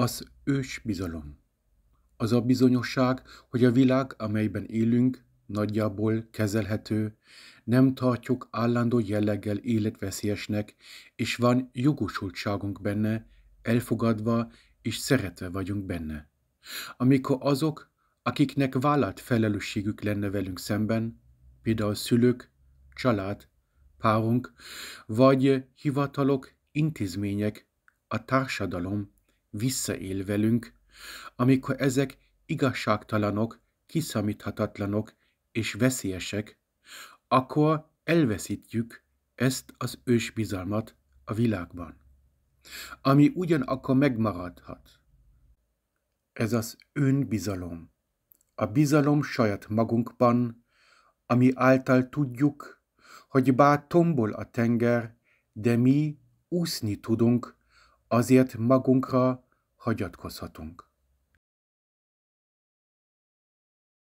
Az ős bizalom. Az a bizonyosság, hogy a világ, amelyben élünk, nagyjából kezelhető, nem tartjuk állandó jelleggel életveszélyesnek, és van jogosultságunk benne, elfogadva és szeretve vagyunk benne. Amikor azok, akiknek vállalt felelősségük lenne velünk szemben, például szülők, család, párunk, vagy hivatalok, intézmények, a társadalom visszaél velünk, amikor ezek igazságtalanok, kiszámíthatatlanok és veszélyesek, akkor elveszítjük ezt az ős bizalmat a világban, ami ugyanakkor megmaradhat. Ez az önbizalom, a bizalom saját magunkban, ami által tudjuk, hogy bár tombol a tenger, de mi úszni tudunk azért magunkra hagyatkozhatunk.